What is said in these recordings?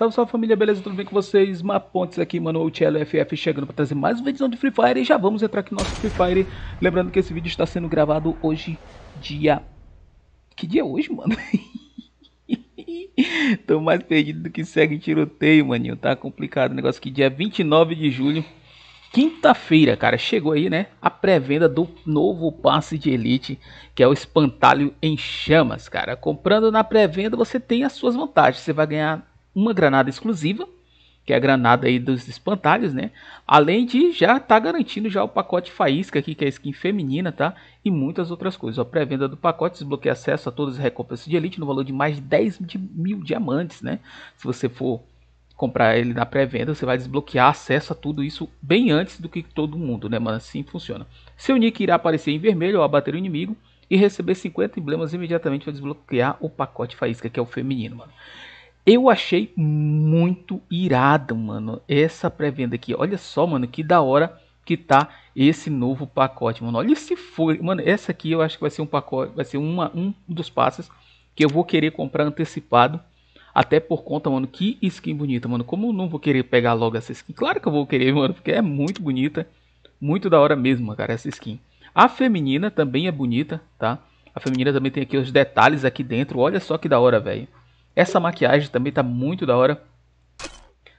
Salve, salve família, beleza? Tudo bem com vocês? Mapontes aqui, mano, o Cello FF chegando para trazer mais um vídeo de Free Fire e já vamos entrar aqui no nosso Free Fire. Lembrando que esse vídeo está sendo gravado hoje, dia... Que dia é hoje, mano? Tô mais perdido do que segue tiroteio, maninho, tá complicado o negócio aqui. Dia 29 de julho, quinta-feira, cara, chegou aí, né, a pré-venda do novo passe de Elite, que é o Espantalho em Chamas, cara. Comprando na pré-venda você tem as suas vantagens, você vai ganhar uma granada exclusiva, que é a granada aí dos espantalhos, né? Além de já estar tá garantindo já o pacote faísca aqui, que é a skin feminina, tá? E muitas outras coisas. A pré-venda do pacote desbloqueia acesso a todas as recompensas de elite no valor de mais de 10 mil diamantes, né? Se você for comprar ele na pré-venda, você vai desbloquear acesso a tudo isso bem antes do que todo mundo, né, mano? Assim funciona. Seu nick irá aparecer em vermelho ao abater o inimigo e receber 50 emblemas imediatamente para desbloquear o pacote faísca, que é o feminino, mano. Eu achei muito irado, mano, essa pré-venda aqui. Olha só, mano, que da hora que tá esse novo pacote, mano. Olha se for, mano, essa aqui eu acho que vai ser um pacote, vai ser uma, um dos passes que eu vou querer comprar antecipado. Até por conta, mano, que skin bonita, mano. Como eu não vou querer pegar logo essa skin? Claro que eu vou querer, mano, porque é muito bonita. Muito da hora mesmo, cara, essa skin. A feminina também é bonita, tá? A feminina também tem aqui os detalhes aqui dentro. Olha só que da hora, velho. Essa maquiagem também tá muito da hora.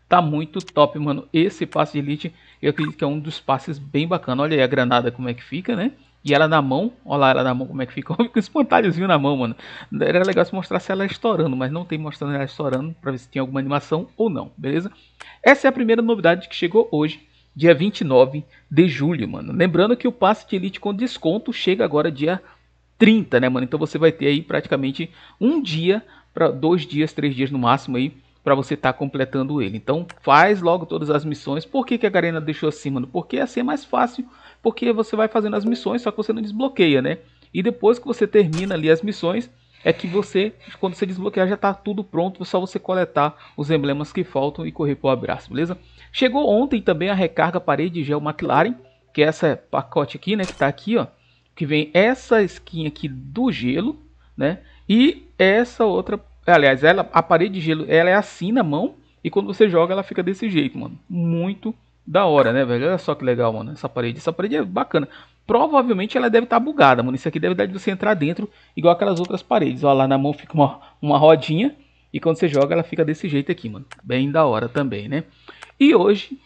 Tá muito top, mano. Esse passe de elite, eu acredito que é um dos passes bem bacana. Olha aí a granada como é que fica, né? E ela na mão, olha lá ela na mão como é que ficou, fica um espantalhozinho na mão, mano. Era legal se mostrasse ela estourando, mas não tem mostrando ela estourando pra ver se tinha alguma animação ou não, beleza? Essa é a primeira novidade que chegou hoje, dia 29 de julho, mano. Lembrando que o passe de elite com desconto chega agora dia 30, né, mano? Então você vai ter aí praticamente um dia para dois dias, três dias no máximo aí para você estar tá completando ele. Então faz logo todas as missões. Por que, que a Garena deixou assim, mano? Porque assim é mais fácil, porque você vai fazendo as missões, só que você não desbloqueia, né? E depois que você termina ali as missões, é que você, quando você desbloquear, já está tudo pronto, só você coletar os emblemas que faltam e correr para o abraço, beleza? Chegou ontem também a recarga parede gel McLaren, que é pacote aqui, né, que está aqui, ó, que vem essa skin aqui do gelo, né? E essa outra, aliás, ela, a parede de gelo, ela é assim na mão e quando você joga ela fica desse jeito, mano. Muito da hora, né, velho? Olha só que legal, mano, essa parede. Essa parede é bacana. Provavelmente ela deve estar tá bugada, mano. Isso aqui deve dar de você entrar dentro igual aquelas outras paredes. Olha lá na mão fica uma, uma rodinha e quando você joga ela fica desse jeito aqui, mano. Bem da hora também, né? E hoje,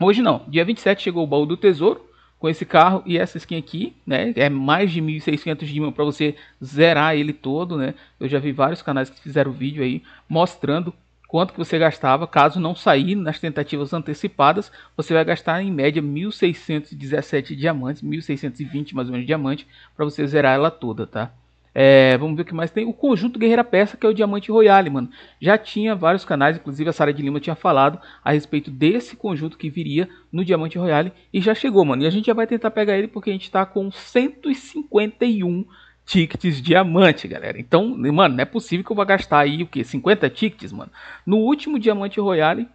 hoje não, dia 27 chegou o baú do tesouro com esse carro e essa skin aqui, né? É mais de 1.600 de para você zerar ele todo, né? Eu já vi vários canais que fizeram vídeo aí mostrando quanto que você gastava, caso não sair nas tentativas antecipadas, você vai gastar em média 1.617 diamantes, 1.620 mais ou menos diamante para você zerar ela toda, tá? É, vamos ver o que mais tem. O conjunto Guerreira Peça, que é o Diamante Royale, mano. Já tinha vários canais, inclusive a Sara de Lima tinha falado a respeito desse conjunto que viria no Diamante Royale. E já chegou, mano. E a gente já vai tentar pegar ele porque a gente tá com 151 tickets diamante, galera. Então, mano, não é possível que eu vá gastar aí o que? 50 tickets, mano. No último Diamante Royale,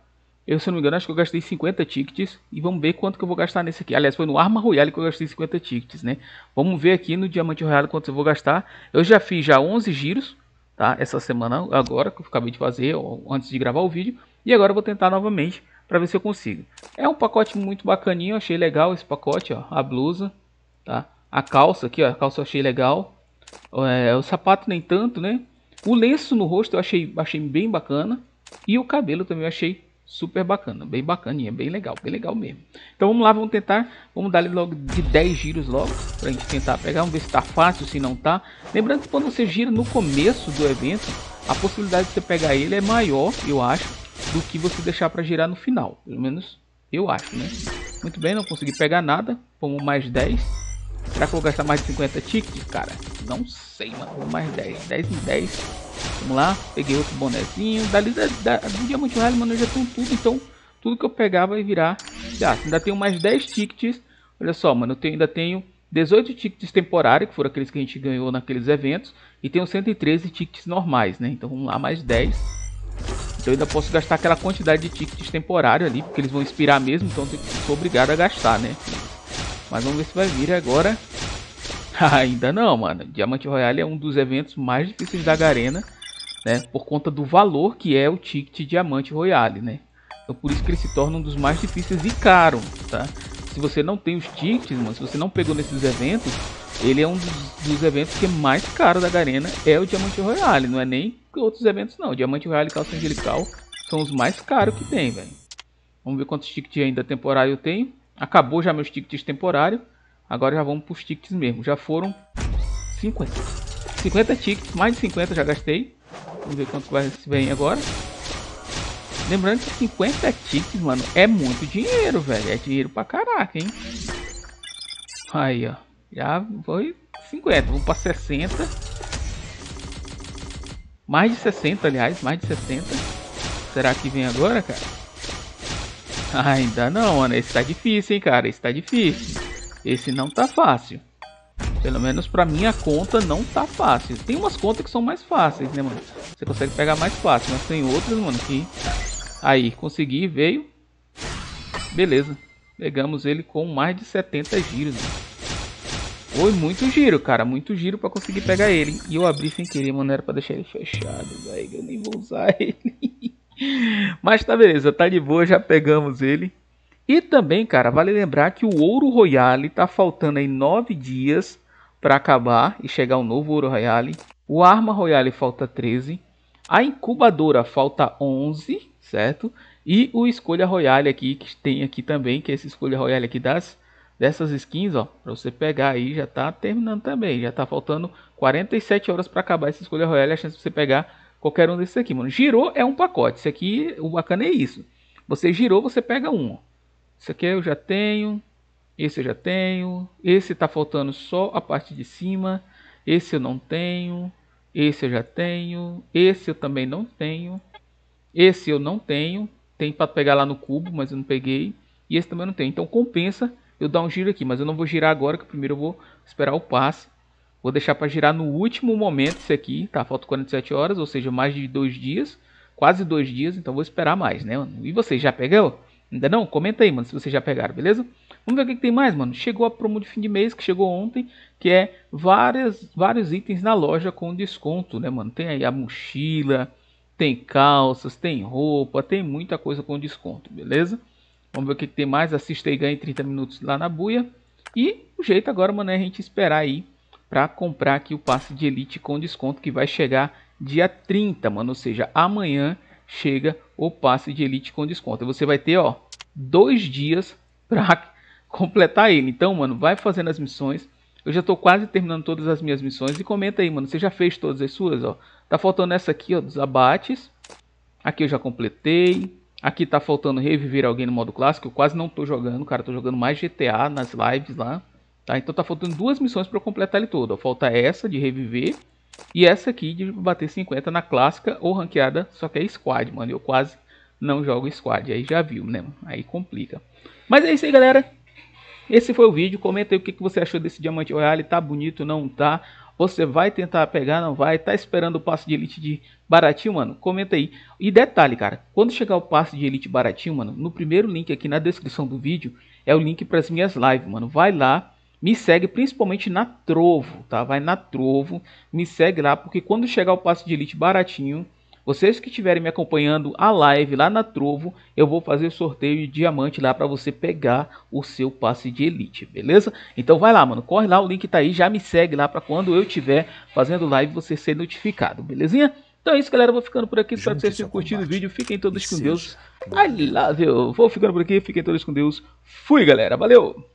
eu, se não me engano, acho que eu gastei 50 tickets e vamos ver quanto que eu vou gastar nesse aqui. Aliás, foi no Arma Royale que eu gastei 50 tickets, né? Vamos ver aqui no Diamante Royale quanto eu vou gastar. Eu já fiz já 11 giros, tá? Essa semana agora, que eu acabei de fazer antes de gravar o vídeo. E agora eu vou tentar novamente para ver se eu consigo. É um pacote muito bacaninho, achei legal esse pacote, ó. A blusa, tá? A calça aqui, ó, a calça eu achei legal. É, o sapato nem tanto, né? O lenço no rosto eu achei, achei bem bacana. E o cabelo também eu achei Super bacana, bem bacaninha, bem legal, bem legal mesmo. Então vamos lá, vamos tentar, vamos dar logo de 10 giros logo, pra gente tentar pegar, vamos ver se tá fácil, se não tá. Lembrando que quando você gira no começo do evento, a possibilidade de você pegar ele é maior, eu acho, do que você deixar pra girar no final, pelo menos eu acho, né? Muito bem, não consegui pegar nada, vamos mais 10. Será que eu vou gastar mais de 50 tickets, cara? Não sei, mano, vamos mais 10, 10 em 10. Vamos lá, peguei outro bonezinho. Dali da, da, do Diamante Rally, mano, eu já tenho tudo, então tudo que eu pegar vai virar gasto. Ainda tenho mais 10 tickets. Olha só, mano, eu tenho, ainda tenho 18 tickets temporários, que foram aqueles que a gente ganhou naqueles eventos. E tenho 113 tickets normais, né? Então vamos lá, mais 10. Então eu ainda posso gastar aquela quantidade de tickets temporário ali, porque eles vão expirar mesmo, então eu sou obrigado a gastar, né? Mas vamos ver se vai vir agora. ainda não, mano. Diamante Royale é um dos eventos mais difíceis da Garena né? Por conta do valor que é o ticket Diamante Royale, né? Então por isso que ele se torna um dos mais difíceis e caro, tá? Se você não tem os tickets, mano, se você não pegou nesses eventos, ele é um dos, dos eventos que é mais caro da Garena, é o Diamante Royale, não é nem outros eventos não. Diamante Royale e Calça Angelical são os mais caros que tem, velho. Vamos ver quantos tickets ainda temporário eu tenho. Acabou já meus tickets temporário. Agora já vamos para os tickets mesmo. Já foram 50, 50 tickets, mais de 50 já gastei. Vamos ver quanto vai se vem agora. Lembrando que 50 tickets, mano, é muito dinheiro, velho. É dinheiro pra caraca, hein? Aí, ó. Já foi 50. Vamos pra 60. Mais de 60, aliás. Mais de 60. Será que vem agora, cara? ainda não, mano. Esse tá difícil, hein, cara. Esse tá difícil. Esse não tá fácil. Pelo menos pra minha conta não tá fácil. Tem umas contas que são mais fáceis, né, mano? você consegue pegar mais fácil. Mas tem outros mano, que... Aí, consegui, veio. Beleza. Pegamos ele com mais de 70 giros, mano. Foi muito giro, cara. Muito giro pra conseguir pegar ele. E eu abri sem querer, mano. Era pra deixar ele fechado, velho. Eu nem vou usar ele. Mas tá beleza, tá de boa, já pegamos ele. E também, cara, vale lembrar que o Ouro Royale tá faltando aí 9 dias para acabar e chegar o um novo Ouro Royale. O Arma Royale falta 13. A incubadora falta 11, certo? E o escolha royale aqui, que tem aqui também, que é esse escolha royale aqui das dessas skins, ó, para você pegar aí, já tá terminando também, já tá faltando 47 horas para acabar esse escolha royale, a chance de você pegar qualquer um desses aqui, mano. Girou é um pacote, isso aqui, o bacana é isso. Você girou, você pega um, Isso aqui eu já tenho, esse eu já tenho, esse tá faltando só a parte de cima, esse eu não tenho, esse eu já tenho. Esse eu também não tenho. Esse eu não tenho. Tem para pegar lá no cubo, mas eu não peguei. E esse também não tenho. Então compensa eu dar um giro aqui. Mas eu não vou girar agora, que primeiro eu vou esperar o passe. Vou deixar para girar no último momento esse aqui. Tá, faltam 47 horas, ou seja, mais de dois dias. Quase dois dias, então vou esperar mais, né? E você, já pegou? Ainda não? Comenta aí, mano, se vocês já pegaram, beleza? Vamos ver o que, que, tem mais, mano. Chegou a promo de fim de mês, que chegou ontem, que é várias, vários itens na loja com desconto, né, mano? Tem aí a mochila, tem calças, tem roupa, tem muita coisa com desconto, beleza? Vamos ver o que, que tem mais. Assista ganha ganhe 30 minutos lá na buia. E o jeito agora, mano, é a gente esperar aí para comprar aqui o passe de elite com desconto que vai chegar dia 30, mano. Ou seja, amanhã chega o passe de elite com desconto. Você vai ter, ó, dois dias para completar ele. Então, mano, vai fazendo as missões. Eu já tô quase terminando todas as minhas missões. E comenta aí, mano, você já fez todas as suas, ó. Tá faltando essa aqui, ó, dos abates. Aqui eu já completei. Aqui tá faltando reviver alguém no modo clássico. Eu quase não tô jogando, cara. tô jogando mais GTA nas lives lá. Tá? Então tá faltando duas missões para completar ele todo. Ó. Falta essa de reviver. E essa aqui de bater 50 na clássica ou ranqueada. Só que é squad, mano. Eu quase não jogo squad. Aí já viu, né? Aí complica. Mas é isso aí, galera. Esse foi o vídeo, comenta aí o que, que você achou desse Diamante Royale, tá bonito, não tá? Você vai tentar pegar, não vai? Tá esperando o passe de elite de baratinho, mano? Comenta aí. E detalhe, cara, quando chegar o passe de elite baratinho, mano, no primeiro link aqui na descrição do vídeo, é o link para as minhas lives, mano. Vai lá, me segue principalmente na Trovo, tá? Vai na Trovo, me segue lá, porque quando chegar o passe de elite baratinho vocês que estiverem me acompanhando a live lá na Trovo, eu vou fazer o sorteio de diamante lá para você pegar o seu passe de elite, beleza? Então vai lá, mano, corre lá, o link tá aí, já me segue lá para quando eu tiver fazendo live você ser notificado, belezinha? Então é isso, galera, eu vou ficando por aqui, espero que vocês tenham curtido o vídeo, fiquem todos com Deus. I né? lá, viu? Vou ficando por aqui, fiquem todos com Deus. Fui, galera, valeu!